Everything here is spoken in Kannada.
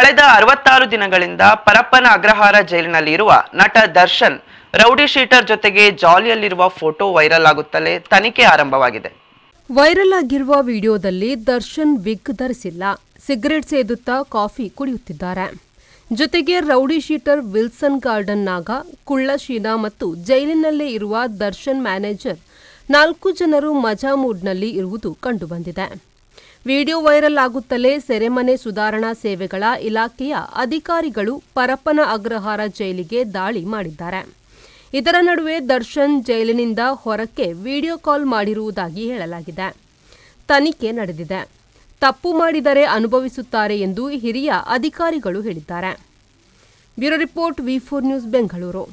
ಕಳೆದ ಅರವತ್ತಾರು ದಿನಗಳಿಂದ ಪರಪ್ಪನ ಅಗ್ರಹಾರ ಜೈಲಿನಲ್ಲಿರುವ ನಟ ದರ್ಶನ್ ರೌಡಿ ಶೀಟರ್ ಜೊತೆಗೆ ಜಾಲಿಯಲ್ಲಿರುವ ಫೋಟೋ ವೈರಲ್ ಆಗುತ್ತಲೇ ತನಿಖೆ ಆರಂಭವಾಗಿದೆ ವೈರಲ್ ಆಗಿರುವ ವಿಡಿಯೋದಲ್ಲಿ ದರ್ಶನ್ ವಿಗ್ ಧರಿಸಿಲ್ಲ ಸಿಗರೆಟ್ ಸೇದುತ್ತಾ ಕಾಫಿ ಕುಡಿಯುತ್ತಿದ್ದಾರೆ ಜೊತೆಗೆ ರೌಡಿ ಶೀಟರ್ ವಿಲ್ಸನ್ ಗಾರ್ಡನ್ನಾಗ ಕುಳ್ಳಶೀನಾ ಮತ್ತು ಜೈಲಿನಲ್ಲೇ ಇರುವ ದರ್ಶನ್ ಮ್ಯಾನೇಜರ್ ನಾಲ್ಕು ಜನರು ಮಜಾ ಮೂಡ್ನಲ್ಲಿ ಇರುವುದು ಕಂಡುಬಂದಿದೆ ವಿಡಿಯೋ ವೈರಲ್ ಆಗುತ್ತಲೇ ಸೆರೆಮನೆ ಸುಧಾರಣಾ ಸೇವೆಗಳ ಇಲಾಖೆಯ ಅಧಿಕಾರಿಗಳು ಪರಪ್ಪನ ಅಗ್ರಹಾರ ಜೈಲಿಗೆ ದಾಳಿ ಮಾಡಿದ್ದಾರೆ ಇದರ ನಡುವೆ ದರ್ಶನ್ ಜೈಲಿನಿಂದ ಹೊರಕ್ಕೆ ವಿಡಿಯೋ ಕಾಲ್ ಮಾಡಿರುವುದಾಗಿ ಹೇಳಲಾಗಿದೆ ತನಿಖೆ ನಡೆದಿದೆ ತಪ್ಪು ಮಾಡಿದರೆ ಅನುಭವಿಸುತ್ತಾರೆ ಎಂದು ಹಿರಿಯ ಅಧಿಕಾರಿಗಳು ಹೇಳಿದ್ದಾರೆ bureau report V four news Bengaluru